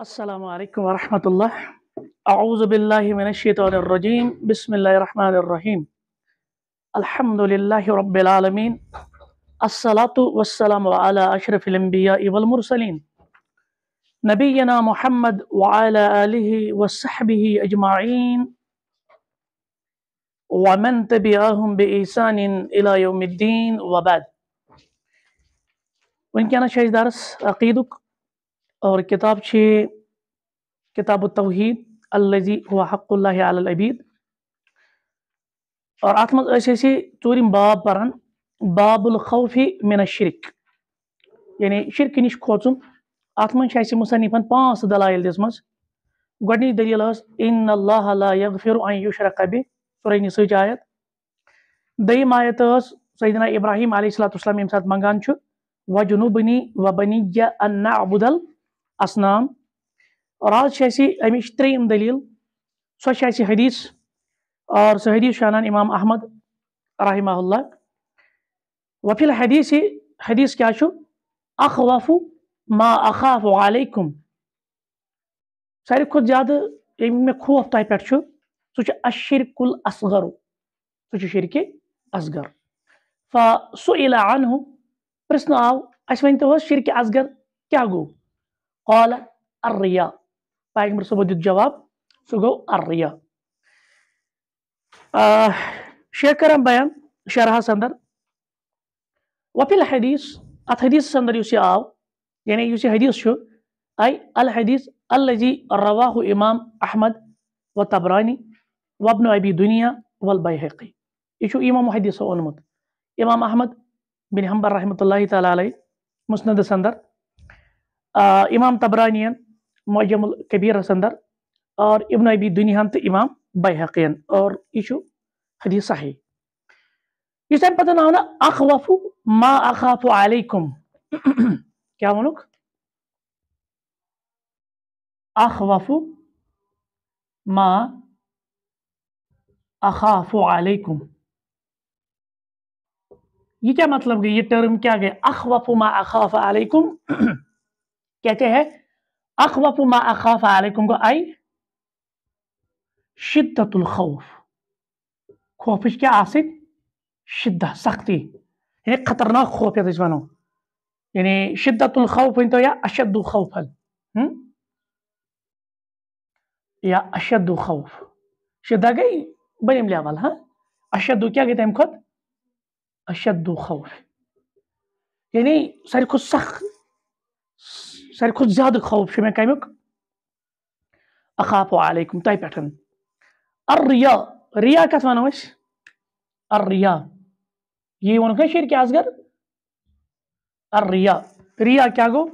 السلام عليكم ورحمة الله أعوذ بالله من الشيطان الرجيم بسم الله الرحمن الرحيم الحمد لله رب العالمين الصلاة والسلام على أشرف الأنبياء والمرسلين نبينا محمد وعلى آله وصحبه أجمعين ومن تبعهم بإحسان إلى يوم الدين وبعد وإن كان شيء درس أقيدك और किताब छः किताब तोहहीद अल्लजी हुआ हक़ अल अबीद और अत मे चूरम बाब पान बाबुल खौफी मिन शिरक यानी शिरक नश खोचन अत मे मुसनफन पाँच दलाइल दि गोडन दलील इन अल्लाह कबि सुरन सच आयत दम आयत सदना इब्राहिम अलैहिस्सलाम ये सात मंगान वजनूबनी वबनी अबुदल اصنام راز شاسي امش تريم دليل سو شاسي حديث اور سو حديث شانان امام احمد رحمه الله وفي الحديث حديث کیا چھو اخوف ما اخاف عليكم ساري خود جاد ییٚمہِ خوف تاي پٮ۪ٹھ چھُ سُہ چھُ اشرکُل اصغرو سُہ چھُ شِرکہِ اصغر فا سُہ علا انہو آو اَسہِ هو حظ شِرکہِ اصغر کیٛاہ گوٚو قال الرياء باقي مرسومة دي الجواب سوغو الرياء آه شكرا بيان شرحة سندر وفي الحديث الحديث سندر يوسي آو يعني يوسي حديث شو أي الحديث الذي رواه إمام أحمد وطبراني وابن أبي دنيا والبيهقي يشو إمام حديث أولمت إمام أحمد بن حنبل رحمة الله تعالى عليه مسند سندر इमाम तबरानियन मौजम कबीर अंदर और इबन अबी दुनियान तो इमाम बैहकिन और यह हदीस सही इस टाइम पता ना अखवफु मा अखाफु अलैकुम क्या वनुक अखवफु मा अखाफु अलैकुम ये क्या मतलब गई ये टर्म क्या गया अखवफु मा अखाफ अलैकुम کہتے ہیں اخوف ما اخاف علیکم کو ای شدت الخوف خوفش کیا آسد شدہ سختی یعنی خطرناک خوف ہے دشمنو یعنی يعني شدت الخوف انتو یا اشد خوف حل یا اشد خوف شدہ گئی بریم لیا والا اشد کیا گئی تیم خود اشد خوف یعنی يعني ساری کو سخت ساروی کھۄتہٕ زیادہ خوف چھُ مےٚ کَمیُک اخافو علیکُم تۄہہِ پٮ۪ٹھ الریا ریا کَتھ وَنو أسۍ الریا یی ووٚنُکھ نہ شرکہِ اصغر الریا ریا کیٛاہ گوٚو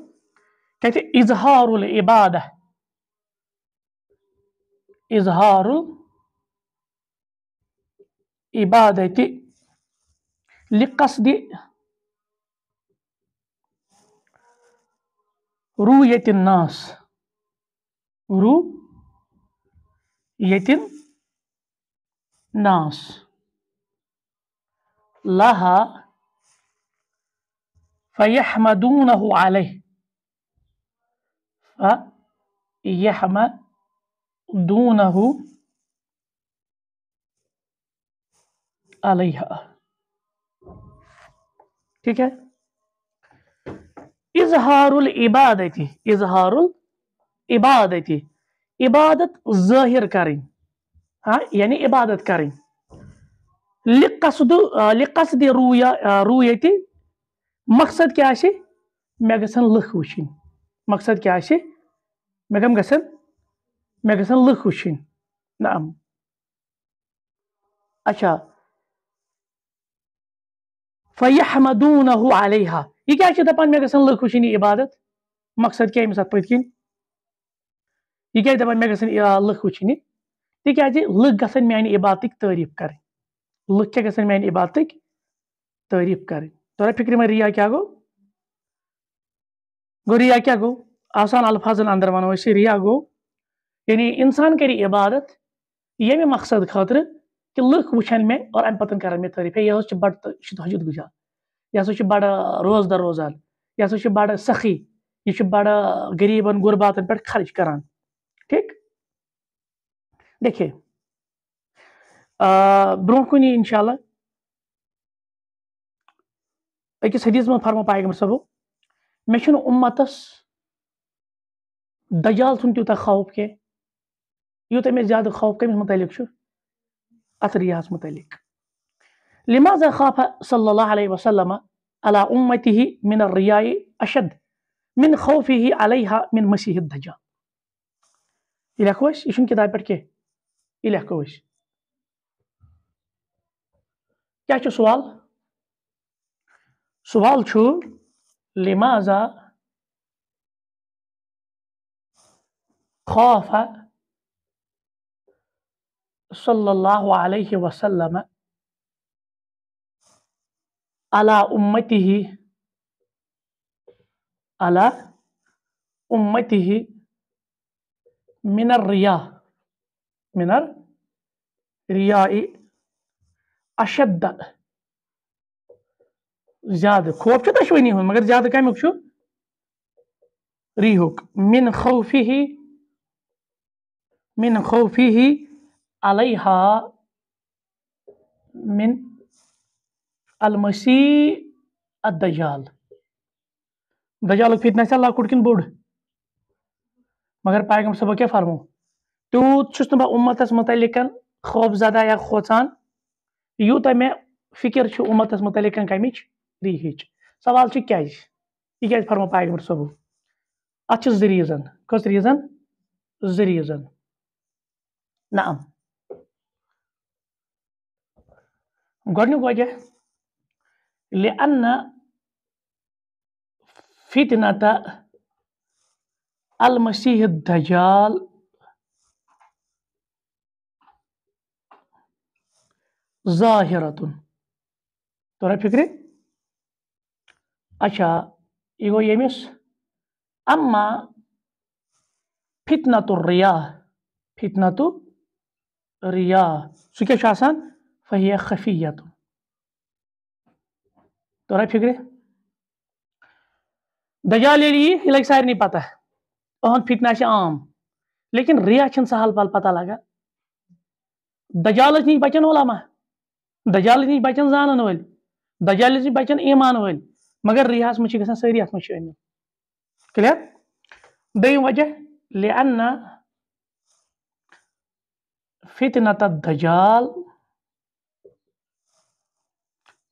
کیٛازِ اظہار العبادہ اظہار عبادتہِ لِقصدِ رؤية الناس رؤية الناس لها فيحمدونه عليه فيحمدونه عليها ठीक है إظهار العبادت إظهار العبادت عبادت ظاهر کریں ها يعني عبادت کریں لقصد لقصد رویا رویت مقصد کیا ہے مے لخوشين مقصد کیا ہے مے کم گسن لخوشين نعم اچھا فیحمد علیہہ یہ کیا کپان میں گسن لچن کی عبادت مقصد کیا امس پتکن یہ کیا دپان میں گسن کپن مے کیا لک جی، لکھ گسن لانے عبادتک تعریف کریں لکھ کیا گسن مان عبادتک تعریف کریں کر فکر میں ریا کیا گو گو ریا کیا گو آسان الفاظن وانو ونس ریا گو یعنی انسان کری عبادت یہ میں مقصد خاطر کہ لکھ وچن میرے اور ام پتن کر تعریف ہے یہ حجد غجار یہ ہا روزار روزان یہ سا بڑا سخی یہ بڑا غریب غرباتن پھرچر ٹھیک دیکھے بروہ کن ال اکس حدیث مرما پیغم صاحب من امتس دجال سن تیوتہ خوف کن یوتا می زیادہ خوف کمس متعلق أثرياس متعلق لماذا خاف صلى الله عليه وسلم على أمته من الرياء أشد من خوفه عليها من مسيح الدجال إلى كويس يشون كتاب بركة إلى كويس يا شو سؤال سؤال شو لماذا خاف صلى الله عليه وسلم على أمته على أمته من الرياء من الرياء أشد زاد خوف شو دۄشوٕنی ہُنٛد مگر زاد کَمیُک شو ريهوك مِن خوفه مِن خوفه الا من المسی ادال دجالو فتن سا لکڑ کن بوڑھ مگر پیغم صوبہ کیا فرمو تیوتھس نمتس متعلق خوف زدہ یا کوچان یوتا میں فکر چھ امتس متعلق کمچ ریچ سوال کہ كز فرم پیغم صب ا زريز كت ريز ز ريز نعم گۄڈنیُک وجہ لأن فتنة المسيح الدجال ظاهرة ترى فِکرِ أشا إيغو گوٚو اَما فتنة الرِیا فتنة رِیا سُہ شاسان فیح خفیت فکر دجالی یعنی لگی سارے پتہ اہم فطنیس عام لیکن ریا سہل پل پتہ لگان دجالج نش بچن علمہ دجالج نش بچن زانن ول دجالج نیش بچن ایمان ول مگر رسان سیری اتم دجہ لہ نا فطنت دجال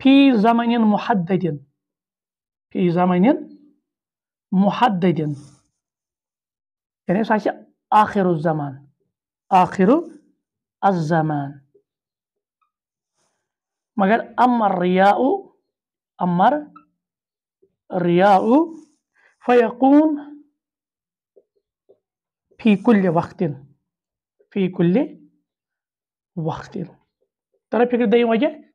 في زمن محدد في زمن محدد يعني sadece آخر الزمان آخر الزمان مگر أما الرياء أما الرياء فيكون في كل وقت في كل وقت ترى فكرة دائما وجه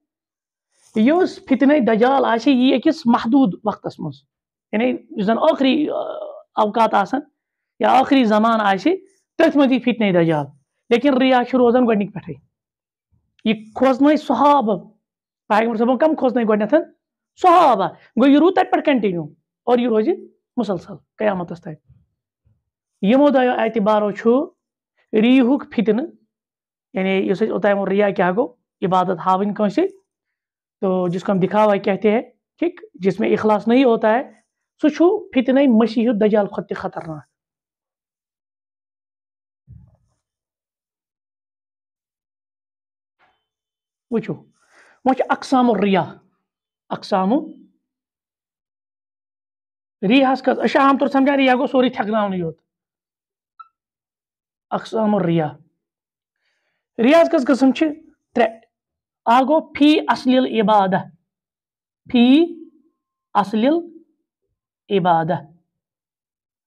اس فتنہ دجال یہ اکس محدود وقت مزے اس یعنی زن آخری اوقات آسن یا آخری زمان آ فتنہ دجال لیکن ریا روزان گٹھے یہ کوزن سحابہ فاہ صاً کم کھزن گت صحابہ گو یہ رو تک پہ کنٹینیو اور یہ روز مسلسل قیامت تین اعتبارو اعتباروں ریک فتنہ یعنی استعمال ریا کیا گو عبادت ہاؤن کنس تو جس کو ہم دکھاوا کہتے ہیں ٹھیک جس میں اخلاص نہیں ہوتا ہے سہ چھو فتنائی مسیحی دجال خود تطرناک وچو وچ اقسام الریا اقسام ریاس ریا کر اچھا، عام طور سمجھا ریا گو سوری تھکن ہوت اقسام الریا ریاض کس قسم چھ آگو فی اصل عبادہ فی اصل عبادہ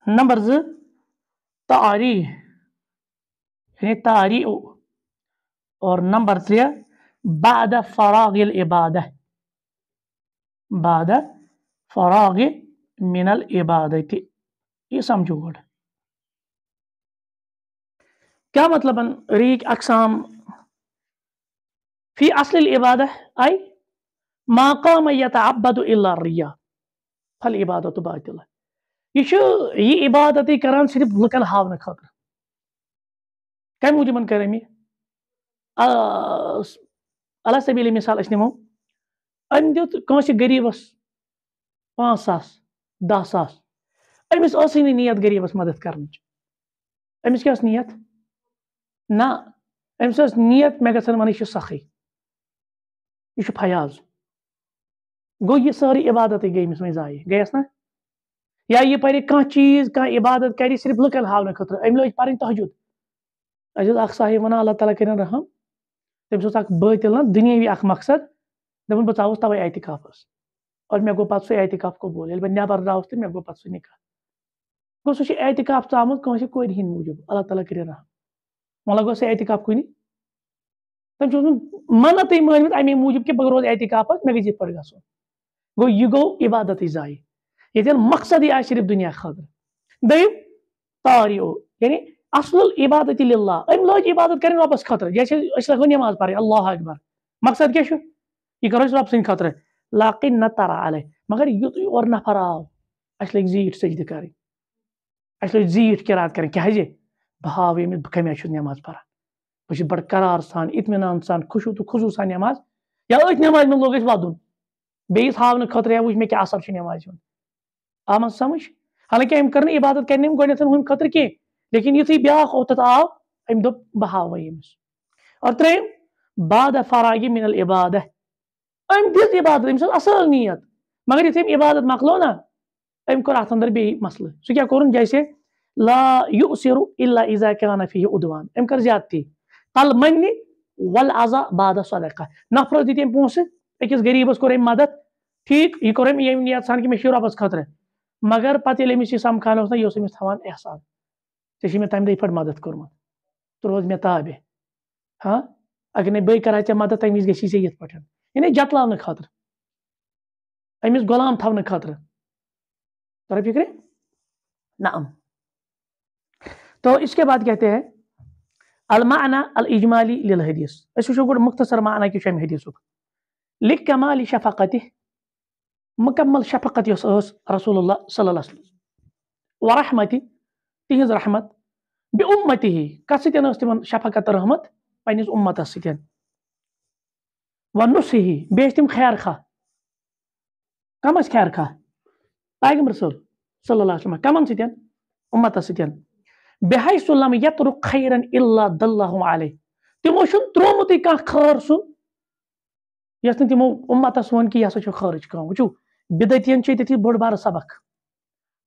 نمبر زاری یعنی تاری اور نمبر تر بعد فراغ العبادہ بعد فراغ من العبادت یہ سمجھو گڑ کیا مطلب ریق اقسام في أصل الإبادة أي ما قام يتعبد إلا الرياء فالعبادة باطلة یہ یہ عبادت كران صرف لکن ہاؤن خاطر من موجود کر اللہ سبیل مثال اس نمو ام دیت کنس غریبس پانچ ساس دا ساس امس ٲسٕے نہٕ نیت مدد كرنج أمِس کیٛاہ نيات نیت نہ أمِس ٲس نیت مےٚ گژھن وَنٕنۍ یہ فیاض گو یہ ساری عبادت گئی امس وی زائیں گی نا یا یہ پہ کم چیز کم عبادت کری صرف لکن ہاؤن خطر ام پہ لینج اس صاحب ونان اللہ تعالیٰ کرن رحم تم تمس اک بلان اخ مقصد دپن داس توے اعتقابس اور مے گو پتہ سہ اعتقاب قبول یل بہ نبر داؤس تو مے گو پتہ سہ نکاح گو سہ کنسہ کور ہند موجود اللہ تعالیٰ کرن رحم گو سہ اتقاب کن منتٕے مت اَمے موٗجوٗب کہِ بہٕ روزٕ اتکا مےٚ گژھِ یِتھ پٲٹھۍ گژھُن گوٚو یہِ گوٚو عبادتٕے زائیں ییٚتٮ۪ن مقصدٕے آسہِ صرف دُنیا خٲطرٕ خاطر دیم یعنی اصل عبادت لٲج عبادت کَرٕنۍ رۄبَس خٲطرٕ جیسے أسۍ لَگو نٮ۪ماز پَرٕنۍ اللہ اکبر مقصد چھُ یہِ کَرو أسۍ رۄب سٕنٛدِ خٲطرٕ لاقٕے نہ نارا الہ مگر یُتُے اورٕ آو اَسہِ اَسہِ لٔگۍ زیٖٹھ زیٖٹھ سٔجدٕ کَرٕنۍ کَرٕنۍ لٔج کیٛازِ بہٕ لجد ییٚمِس بہٕ کَمہِ آیہِ چھُس نٮ۪ماز پَران بہٕ بڑٕ سان اطمینان سان خشوٗ تو خصوٗ سان نماز یا أتھۍ نماز من لوٚگ اَسہِ وَدُن بیٚیِس ہاونہٕ خٲطرٕ یا وٕچھ مےٚ کیٛاہ اَثر چھُ نٮ۪مازِ ہُنٛد آو مَن سَمٕجھ حالانکہِ أمۍ کٔر نہٕ عبادت کَرِ نہٕ أمۍ گۄڈٕنٮ۪تھ ہُمہِ خٲطرٕ کینٛہہ لیکِن یُتھُے بیٛاکھ اوٚتَتھ آو أمۍ دوٚپ بہٕ ہاوَے ییٚمِس اور ترٛیٚیِم بادہ فراغی مِنل عبادہ أمۍ دِژ عبادت أمِس اَصٕل نیت مگر یُتھُے أمۍ عبادت مۄکلو ام أمۍ کوٚر اَتھ اَنٛدر بیٚیہِ مسلہٕ سُہ کیٛاہ جیسے لا یُسر الا اذا كان فيه اُدوان ام کٔر زیادتی تل من ول عزا بادہ صدقہ کت نفرت دت ام اکس غریبس کم مدد ٹھیک یہ کور نیت سان کہ کتھانے شوربس خاطر مگر پہلے امس یہ سمکھانا اسحسا ے مدد ددت کت روز میے تابے ہاں اگر نا بے کری یے جت پا یعنی جتل خاطر امس غلام تب نعم تو اس کے بعد کہتے ہیں المعنى الإجمالي للهديس إيش شو يقول مختصر معنى كيف شايف حديثه لكمال شفقته مكمل شفقة رسول الله صلى الله عليه وسلم ورحمتي تهز رحمة بأمته كاستين أستمن شفقة رحمة پنس يعني أمة ستين ونصه بيشتم خير خا كم خير خا طيب رسول صلى الله عليه وسلم كم سيتي أمة ستین بہای ص المہ یت رخ خیرن اللہ علیہ تموشن ترومت کر سو اسمو اُمّتس سن کی یہ سا چھو خانے وچو بدن سے بڑ بار سبق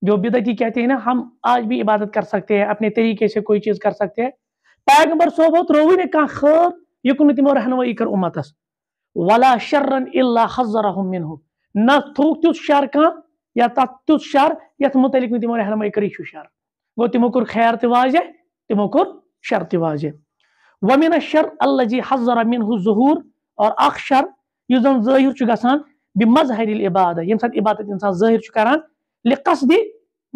جو بدعتی کہتے ہیں نا ہم آج بھی عبادت کر سکتے ہیں اپنے طریقے سے کوئی چیز کر سکتے ہیں پیغمبر پاک نمبر صوبوں تروی نک نک تمو رہنمی کر اُمتس ولا شرر اللہ نہ نت تیت شر کھانا تب تیت شر یتھ متعلق نکو رہنمی کری شر گو تِمو کر خیر تی واضح تِمو کر شر تی واضح وَمِنَ الشر اللہ جی حضرہ مِنہُ ظہوٗر اور اخ شر یو زَن ظٲہِر چھُ گژھان بہِ مظہرِ عبادت ییٚمہِ ساتہٕ عبادت اِنسان ظٲہِر چھُ کران لِقصدِ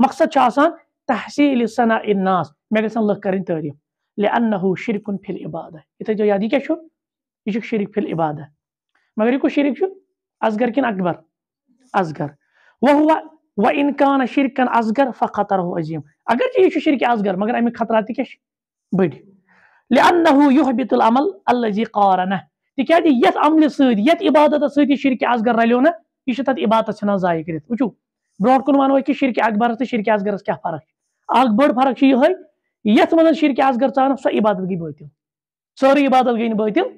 مقصد چھُ آسان تحصیٖل سنع الناس مےٚ گژھن لٕکھ کرن تعریٖف لِانہوٗ شِرکُن فِل عبادت یہِ تھٲیزیو یاد یہِ کیٛاہ چھُ یہِ چھُ شِرک فِل عبادت مگر یہِ کُس شِرک چھُ اصغر کِنہٕ اکبر اصغر وَ وإن كان شركا أصغر فخطره عظيم أجر يجي شركي أصغر مگر أمي خطراتي كش بدي لأنه يحبط العمل الذي قارنه تكاد يت عمل سيد يت عبادة سيد شركي أصغر رليونا يشتت عبادة سنا زاي كريت وشو برونٹ کن ونو کہ شرک اکبرس تو شرک اصغرس کیا فرق اکھ بڑ فرق هاي يت مدن شركي اصغر ژان سا عبادة گئی بويتل سوري عبادة گئی بويتل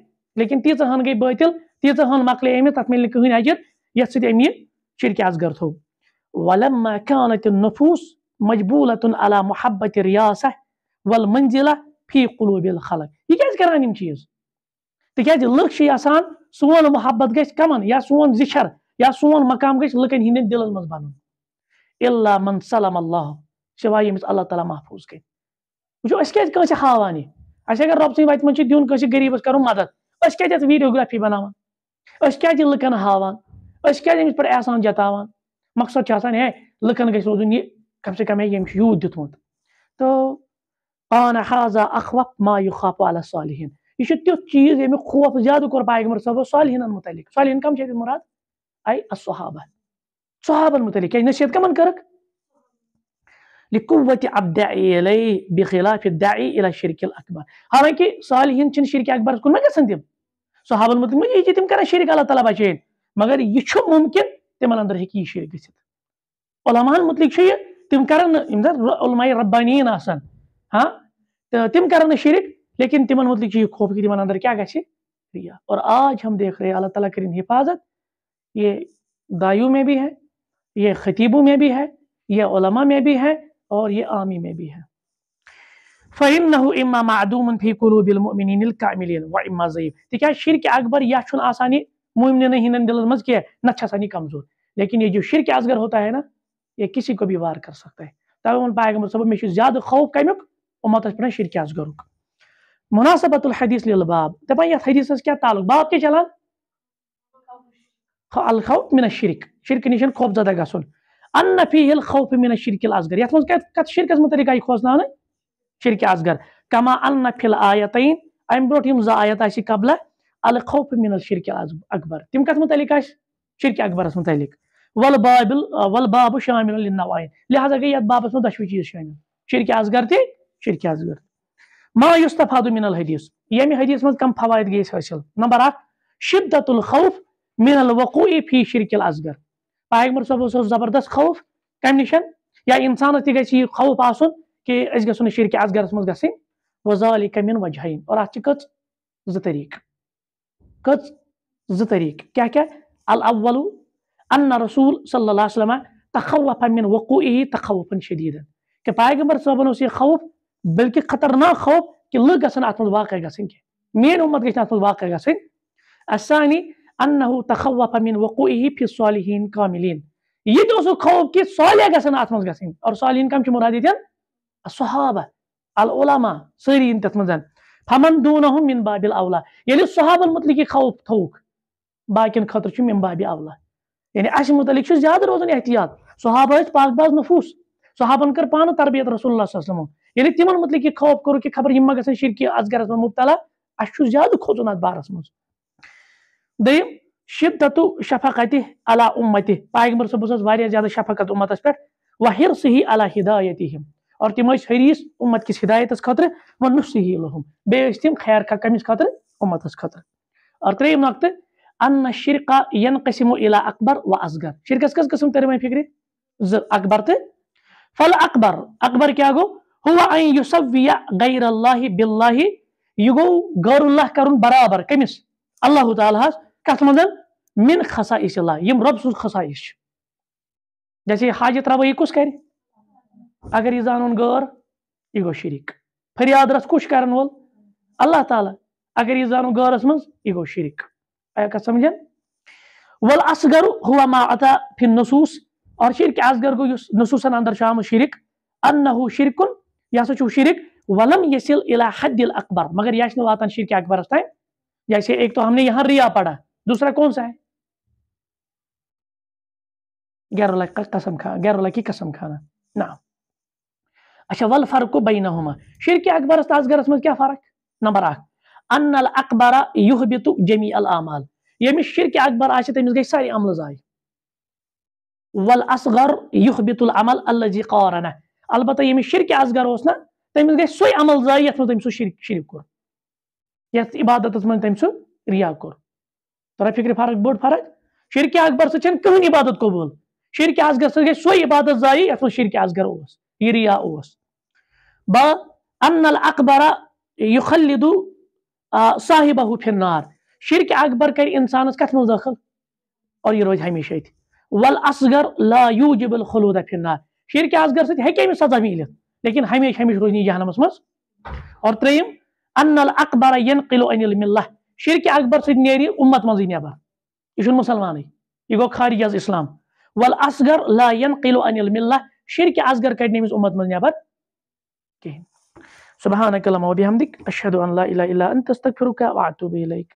لیکن تیژہ هن گئی بويتل تیژہ هن مکلے أمي تک لكهين کہین اجر یت سۭتۍ امہِ یہِ اصغر تو ولما كانت النفوس مجبولة على محبة ریا والمنزلة في قلوب الخل یہ کہان چیز تک لسان سون محبت گھر کمن یا سو زچر یا سو مقام گز لکن ہند دلن من بن علامہ اللہ شوائے یہ اللہ تعالیٰ محفوظ کرے ونس ہاان اگر رب ستم دن غریب کرو مدد از ویڈیوگرافی بنانا اس لکن ہاانس پہ احسان جتانا مقصد ہے لکن گھس روزن یہ کم سے کم ہے یم یوت دتمت تو پانا حاضہ اخوف ما یخاف على صالحین یہ تیو چیز یمی خوف زیادہ کور پیغمبر صاحب صالحین متعلق صالحین کم چیز مراد اے الصحابہ صحابہ متعلق یعنی نصیحت کمن کرک لقوة أبدعي إليه بخلاف الدعي إلى الشرك الأكبر كي صالحين شن شرك أكبر كن ما گسن صحاب صحابة ما يجي تم كنا شرك على طلبة بچين مگر يشوف ممكن تمن اندر ہی شرک گزت علامہ متعلق علم ہاں تم کر شرک لیکن متعلق اندر کیا ریا اور آج ہم دیکھ رہے ہیں اللہ تعالیٰ کریں حفاظت یہ داو میں بھی ہے یہ خطیبوں میں بھی ہے یہ علماء میں بھی ہے اور یہ عامی میں بھی ہے فَإِنَّهُ إِمَّا مَعْدُومٌ فہیم نحو امامہ ادوی قروبہ ذعیب تک شرکہ اکبر یا موبنہ ہند دل کی نت سے یہ کمزور لیکن یہ جو شرک اصغر ہوتا ہے نا یہ کسی کو بھی وار کر سکتا ہے تمہیں وو پمد صاحب مجھے زیادہ خوف کمیک امت پہ شرکہ اصغرک منصب ات الحدیث لاب ددیث کیا تعلق باب کے چلان الخوف من الشرک شرک نشن خوف زدہ گسن ان فیه الخوف من الشرك گھنفیل منہ شرکل اصغر شرک اس متعلق آئی خوصن شرک اصغر کما ان فی الایتین الفل یم ز آیت آئی قبلہ على خوف من الشرك الأكبر تم كاس متعلق آش شرك أكبر اس متعلق والبابل والباب شامل للنوعين لهذا گٔے باب اسمه دشوي شيء شامل شرك شرک اصغر تہِ شرک اصغر ما يستفاد من الحديث يمي حديث من كم فوائد گٔے حاصل نمبر 1 شدة الخوف من الوقوع في شرك الاصغر پیغمبر صٲبَس اوس زبردست خوف کمہِ نِش یا اِنسانَس تہِ گژھِ خوف آسُن كي أسۍ گژھو شرك شرک اصغرس منٛز گژھٕنۍ وَزالِکہ من وجہین اور اَتھ چھِ زٕ طٔریٖقہٕ كت زطريق كيا الأول أن رسول صلى الله عليه وسلم تخوف من وقوعه تخوفا شديدا كفايغمبر صلى الله عليه وسلم خوف بلكي خطرناك خوف كي لغ غسن أتمل واقع غسن كي مين أمت غسن أتمل واقع غسن الثاني أنه تخوف من وقوعه في الصالحين كاملين يدوسو خوف كي صالح غسن أتمل غسن اور صالحين كم مراد مرادية الصحابة العلماء سيرين تتمزن فمن تھمن من باب الاولا یعنی صحابن متعلق خوف تھوک باقین باقی من باب اللہ یعنی اس متعلق زیادہ روزن احتیاط صحابہ اس پاک باز نفوس صحابن کر پان تربیت رسول اللہ صلی اللہ علیہ وسلم یعنی تمہن متعلق خوف کرو کہ خبر یہ ما گھنٹے شرکی از گھر مبتلہ اس کھوج ںارس مز دب دت و شفقت صلی اللہ علیہ وسلم واریہ زیادہ شفقت امتس پاحر علی الحدایت اور تم حریص امت کس ہدایت خاطر و نصحی لہم بیس تم خیر کا کمس خاطر امت خاطر اور تریم نقطہ ان شرقہ ينقسم الى اکبر و اصغر شرکس کس قسم میں فکر ز اکبر تے فل اکبر اکبر کیا گو هو ان يسوي غير الله بالله يگو غير الله کرن برابر کمس الله تعالی ہس کس مندن من خصائص الله يم رب سوز خصائص جیسے حاجت رب یہ کس کہہ کرے اگر یہ زانون غور یہ گو شرک فریاد رس کش کرن وول اللہ تعالیٰ اگر یہ زانون غورس من یہ گو شرک آیا اکت سمجھن وس گرو ہوا عطا فی نسوس اور شرک اصغر گو نصوسا اندر شام شرک ال شرکن یہ سا چھو شرک ولم یسل الی حد الاکبر مگر یہ واتن شرک اکبرس تعین جیسے ایک تو ہم نے یہاں ریا پڑھا دوسرا کون سا ہے غیر اللہ الک قسم کھانا غیر اللہ کی قسم کھانا نعم اچھا ول فرق بینہما شرک اکبر تو اصغرس من کیا فرق نمبر 1 ان الاكبر يهبط جميع الاعمال یمس شرک اکبر اچھا تمس گئی ساری عمل زائ والاصغر يهبط العمل الذي قارنه البته یمس شرک اصغر اوس نا تمس گئی سوے عمل زائ یتھ من تم سو شرک شرک کور یتھ عبادتس من تم سو ریا کور ترا فکر فرق بوڑ فرق شرک اکبر سہ چھن کہن عبادت قبول شرک اصغر سہ گئی سوے عبادت زائ یتھ من شرک اصغر اوس إيريا أوس با أن الأكبر يخلد آه، صاحبه في النار شرك أكبر كر إنسان كتم داخل أو يروج هاي مشيت والأصغر لا يوجب الخلود في النار شرك أصغر ست هي كم سزا ميلت لكن هاي مش هاي مش روجني جهنم مسمس أو تريم أن الأكبر ينقل أن الله شرك أكبر ست نيري أمة مزينة با يشون مسلماني يقول خارج الإسلام والأصغر لا ينقل أن الله شرك اصغر کَڑِ نہٕ أمِس اُمت منٛز نٮ۪بر کِہیٖنۍ صُبحانک اللہُ ان لا إله الا انت استغفرك واتوب إليك